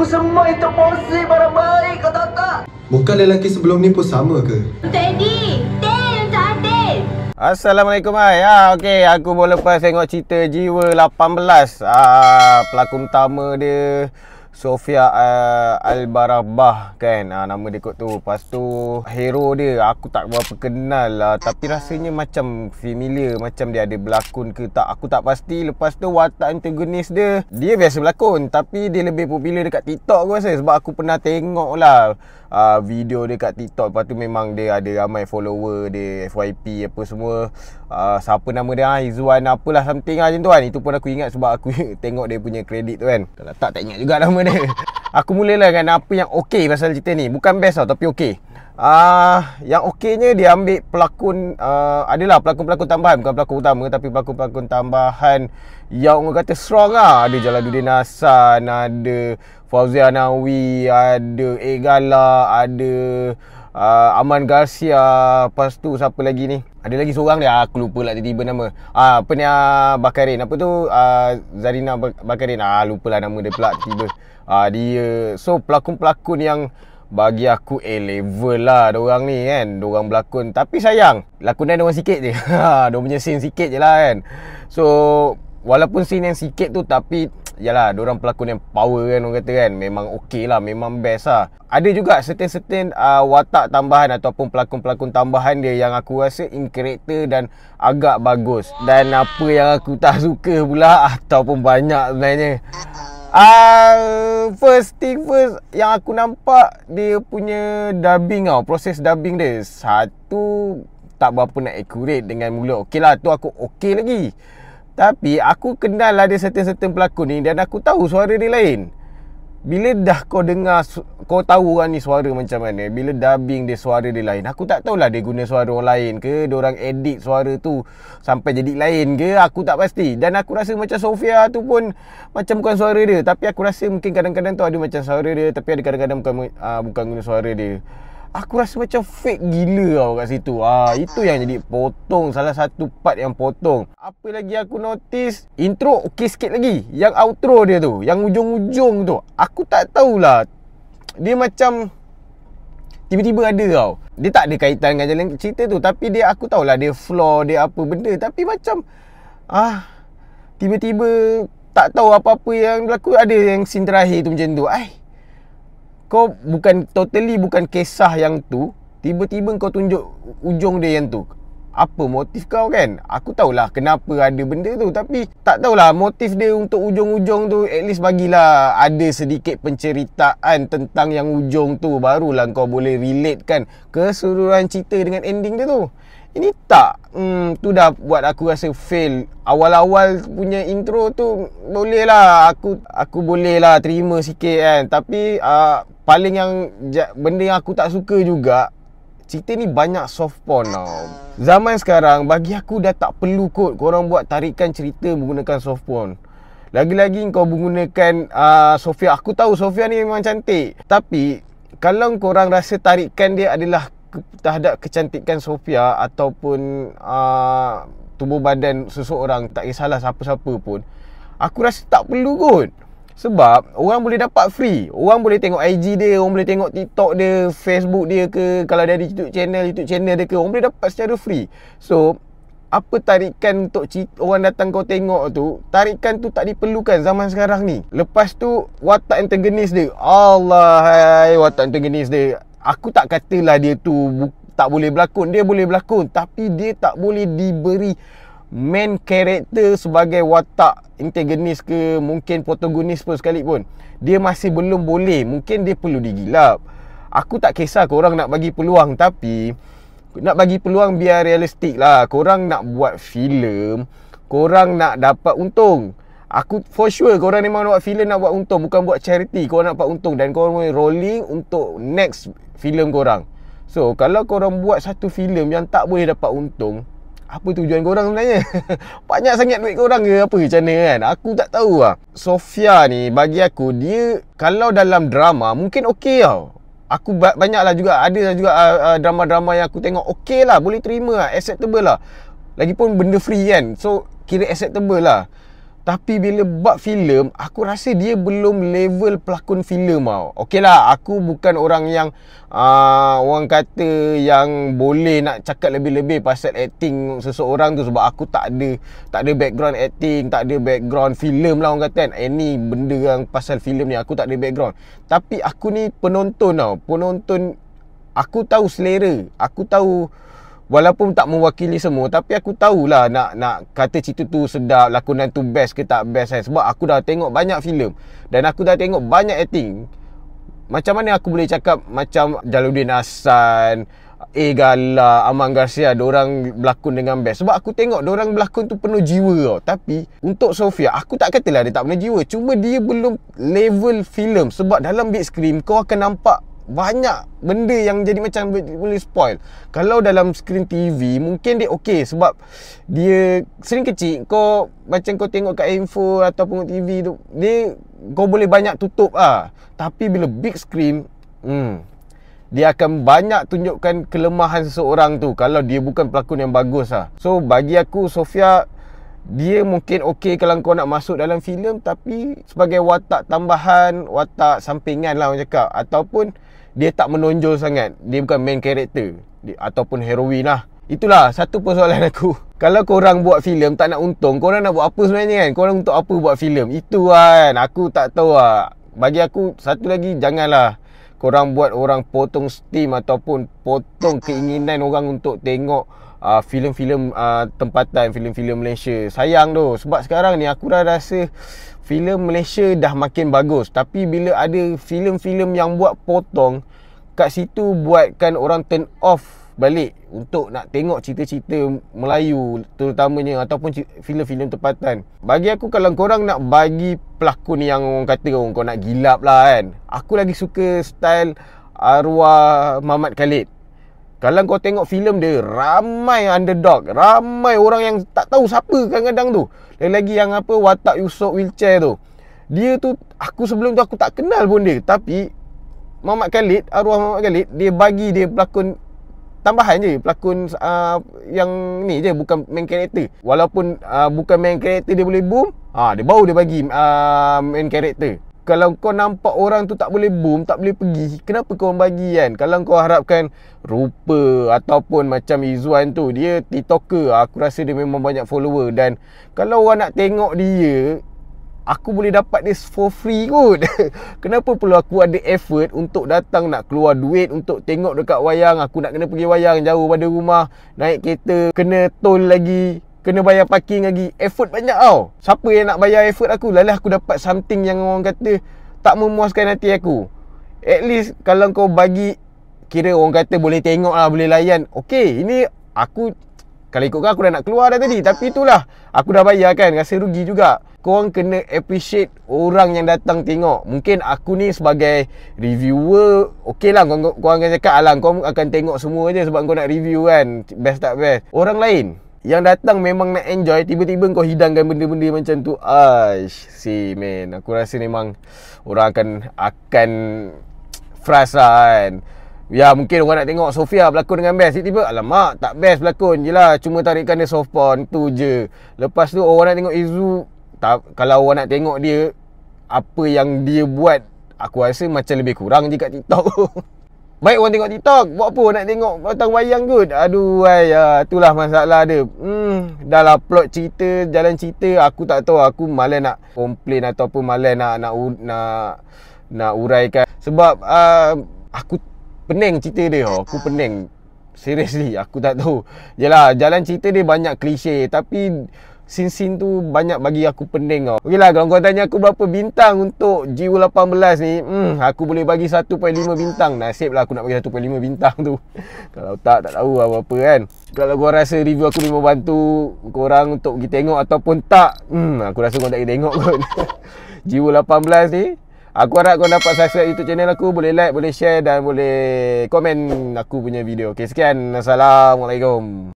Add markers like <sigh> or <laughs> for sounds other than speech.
aku semua itu posisi barang baik kau tahu tak? Bukan lelaki sebelum ni pun sama ke? Teddy! Assalamualaikum hai. Ah okey aku boleh lepas tengok cerita jiwa 18. Ah pelakon utama dia Sofia uh, Al-Barabah kan uh, Nama dia kot tu Lepas tu Hero dia Aku tak berapa kenal lah Tapi rasanya macam Familiar Macam dia ada berlakon ke tak Aku tak pasti Lepas tu watak antagonis dia Dia biasa berlakon Tapi dia lebih popular dekat TikTok aku rasa Sebab aku pernah tengok lah uh, Video dia kat TikTok Lepas tu memang dia ada ramai follower Dia FYP apa semua uh, Siapa nama dia Izuan apalah something lah macam tu kan Itu pun aku ingat sebab aku <laughs> tengok dia punya kredit tu kan Kalau tak tak ingat juga nama dia <laughs> aku mulailah dengan apa yang okey pasal cerita ni. Bukan best tau tapi okey. Ah, uh, yang okeynya dia ambil pelakon uh, adalah pelakon-pelakon tambahan bukan pelakon utama tapi pelakon-pelakon tambahan yang orang kata strong lah. Ada Jaladuddin Hasan, ada Fauzia Nawi, ada Egalah, ada uh, Aman Garcia Lepas tu siapa lagi ni Ada lagi seorang dia ah, Aku lupa lah tiba-tiba nama Ah, Apa ni uh, Bakarin Apa tu uh, Zarina Bakarin ah, Lupa lah nama dia pula tiba-tiba Dia So pelakon-pelakon yang bagi aku A level lah Diorang ni kan Diorang berlakon Tapi sayang Lakonan diorang sikit je <laughs> ha, Diorang punya scene sikit je lah kan So Walaupun scene yang sikit tu Tapi Yalah Diorang pelakon yang power kan Orang kata kan Memang okey lah Memang best lah Ada juga certain-certain uh, Watak tambahan Ataupun pelakon-pelakon tambahan dia Yang aku rasa In character dan Agak bagus Dan apa yang aku tak <laughs> suka pula Ataupun banyak sebenarnya Ah uh, first thing first yang aku nampak dia punya dubbing tau proses dubbing dia satu tak berapa nak accurate dengan mulut lah, tu aku okey lagi tapi aku kenal ada certain-certain pelakon ni Dan aku tahu suara dia lain Bila dah kau dengar Kau tahu orang ni suara macam mana Bila dubbing dia suara dia lain Aku tak tahulah dia guna suara orang lain ke Dia orang edit suara tu Sampai jadi lain ke Aku tak pasti Dan aku rasa macam Sofia tu pun Macam bukan suara dia Tapi aku rasa mungkin kadang-kadang tu ada macam suara dia Tapi ada kadang-kadang bukan, ah, bukan guna suara dia Aku rasa macam fake gila tau kat situ Ah ha, Itu yang jadi potong Salah satu part yang potong Apa lagi aku notice Intro okey sikit lagi Yang outro dia tu Yang ujung-ujung tu Aku tak tahulah Dia macam Tiba-tiba ada tau Dia tak ada kaitan dengan jalan cerita tu Tapi dia aku tahulah Dia flaw dia apa benda Tapi macam Ah Tiba-tiba tak tahu apa-apa yang berlaku Ada yang scene terakhir tu macam tu Ay, kau bukan totally bukan kisah yang tu tiba-tiba kau tunjuk ujung dia yang tu apa motif kau kan aku tahulah kenapa ada benda tu tapi tak tahulah motif dia untuk ujung-ujung tu at least bagilah ada sedikit penceritaan tentang yang ujung tu barulah kau boleh relate kan keseluruhan cerita dengan ending dia tu ini tak hmm, tu dah buat aku rasa fail awal-awal punya intro tu boleh lah aku aku boleh lah terima sikit kan tapi uh, paling yang benda yang aku tak suka juga Cerita ni banyak soft porn tau Zaman sekarang bagi aku dah tak perlu kot korang buat tarikan cerita menggunakan soft porn Lagi-lagi kau menggunakan uh, Sofia Aku tahu Sofia ni memang cantik Tapi kalau korang rasa tarikan dia adalah terhadap kecantikan Sofia Ataupun uh, tubuh badan seseorang tak kisahlah siapa-siapa pun Aku rasa tak perlu kot sebab orang boleh dapat free. Orang boleh tengok IG dia, orang boleh tengok TikTok dia, Facebook dia ke, kalau dia ada YouTube channel, YouTube channel dia ke, orang boleh dapat secara free. So, apa tarikan untuk orang datang kau tengok tu, tarikan tu tak diperlukan zaman sekarang ni. Lepas tu, watak antagonis tergenis dia. Allah, hai, watak antagonis tergenis dia. Aku tak katalah dia tu tak boleh berlakon. Dia boleh berlakon. Tapi dia tak boleh diberi main character sebagai watak antagonis ke mungkin protagonis pun sekali pun dia masih belum boleh mungkin dia perlu digilap aku tak kisah korang nak bagi peluang tapi nak bagi peluang biar realistik lah korang nak buat filem korang nak dapat untung Aku for sure korang memang nak buat filem nak buat untung Bukan buat charity Korang nak dapat untung Dan korang boleh rolling untuk next filem korang So kalau korang buat satu filem yang tak boleh dapat untung apa tujuan korang sebenarnya? <laughs> Banyak sangat duit korang ke apa macam ni kan? Aku tak tahu lah. Sofia ni bagi aku dia kalau dalam drama mungkin okey tau. Aku banyak lah juga ada lah juga ah, ah, drama-drama uh, yang aku tengok okey lah boleh terima lah acceptable lah. Lagipun benda free kan. So kira acceptable lah. Tapi bila buat filem, aku rasa dia belum level pelakon filem tau. Okey lah, aku bukan orang yang uh, orang kata yang boleh nak cakap lebih-lebih pasal acting seseorang tu sebab aku tak ada tak ada background acting, tak ada background filem lah orang kata kan. Any eh, benda yang pasal filem ni aku tak ada background. Tapi aku ni penonton tau. Penonton aku tahu selera, aku tahu Walaupun tak mewakili semua Tapi aku tahulah Nak nak kata cerita tu sedap Lakonan tu best ke tak best kan Sebab aku dah tengok banyak filem Dan aku dah tengok banyak acting Macam mana aku boleh cakap Macam Jaludin Hassan A Gala Amang Garcia Diorang berlakon dengan best Sebab aku tengok Diorang berlakon tu penuh jiwa tau Tapi Untuk Sofia Aku tak katalah dia tak penuh jiwa Cuma dia belum Level film Sebab dalam big screen Kau akan nampak banyak benda yang jadi macam boleh spoil kalau dalam screen TV mungkin dia okey sebab dia sering kecil kau macam kau tengok kat info atau ataupun TV tu dia kau boleh banyak tutup ah tapi bila big screen hmm dia akan banyak tunjukkan kelemahan seseorang tu kalau dia bukan pelakon yang bagus lah. So bagi aku Sofia dia mungkin okey kalau kau nak masuk dalam filem tapi sebagai watak tambahan, watak sampingan lah orang cakap ataupun dia tak menonjol sangat dia bukan main character dia, ataupun heroine lah itulah satu persoalan <laughs> aku kalau korang buat filem tak nak untung korang nak buat apa sebenarnya kan korang untuk apa buat filem itu kan aku tak tahu lah bagi aku satu lagi janganlah korang buat orang potong steam ataupun potong keinginan orang untuk tengok uh, filem-filem uh, tempatan, filem-filem Malaysia. Sayang tu sebab sekarang ni aku dah rasa filem Malaysia dah makin bagus. Tapi bila ada filem-filem yang buat potong kat situ buatkan orang turn off balik untuk nak tengok cerita-cerita Melayu terutamanya ataupun filem-filem tempatan. Bagi aku kalau korang nak bagi pelakon yang orang kata orang oh, kau nak gilap lah kan. Aku lagi suka style arwah Mamat Khalid. Kalau kau tengok filem dia ramai underdog, ramai orang yang tak tahu siapa kadang-kadang tu. Lagi-lagi yang apa watak Yusof wheelchair tu. Dia tu aku sebelum tu aku tak kenal pun dia, tapi Mamat Khalid, arwah Mamat Khalid, dia bagi dia pelakon tambahan je, pelakon uh, yang ni je bukan main character. Walaupun uh, bukan main character dia boleh boom, ha dia baru dia bagi uh, main character kalau kau nampak orang tu tak boleh boom, tak boleh pergi, kenapa kau bagi kan? Kalau kau harapkan rupa ataupun macam Izuan tu, dia TikToker, aku rasa dia memang banyak follower dan kalau orang nak tengok dia, aku boleh dapat dia for free kot. <laughs> kenapa perlu aku ada effort untuk datang nak keluar duit untuk tengok dekat wayang, aku nak kena pergi wayang jauh pada rumah, naik kereta, kena tol lagi, Kena bayar parking lagi Effort banyak tau Siapa yang nak bayar effort aku Lalu aku dapat something yang orang kata Tak memuaskan hati aku At least kalau kau bagi Kira orang kata boleh tengok lah Boleh layan Okay ini aku Kalau ikutkan aku dah nak keluar dah tadi Tapi itulah Aku dah bayar kan Rasa rugi juga Kau Korang kena appreciate orang yang datang tengok Mungkin aku ni sebagai reviewer Okay lah korang, korang akan cakap Alang kau akan tengok semua je Sebab kau nak review kan Best tak best Orang lain yang datang memang nak enjoy tiba-tiba kau hidangkan benda-benda macam tu ash si man aku rasa memang orang akan akan frust lah kan Ya mungkin orang nak tengok Sofia berlakon dengan best Tiba-tiba alamak tak best berlakon je lah Cuma tarikan dia soft tu je Lepas tu orang nak tengok Izu tak, Kalau orang nak tengok dia Apa yang dia buat Aku rasa macam lebih kurang je kat TikTok <laughs> Baik orang tengok TikTok Buat apa nak tengok Batang wayang kot Aduh ay, ya, uh, Itulah masalah dia hmm, Dah lah plot cerita Jalan cerita Aku tak tahu Aku malah nak Komplain atau apa malah nak Nak Nak, nak uraikan Sebab uh, Aku Pening cerita dia oh. Aku pening Seriously Aku tak tahu Yelah Jalan cerita dia banyak klise Tapi Sin sin tu banyak bagi aku pening tau. Okey lah, kalau kau tanya aku berapa bintang untuk G18 ni, hmm, aku boleh bagi 1.5 bintang. Nasib lah aku nak bagi 1.5 bintang tu. <laughs> kalau tak, tak tahu apa-apa lah kan. Kalau kau rasa review aku ni membantu korang untuk pergi tengok ataupun tak, hmm, aku rasa kau tak pergi tengok kot. G18 <laughs> ni, Aku harap kau dapat subscribe YouTube channel aku Boleh like, boleh share dan boleh komen aku punya video Okay, sekian Assalamualaikum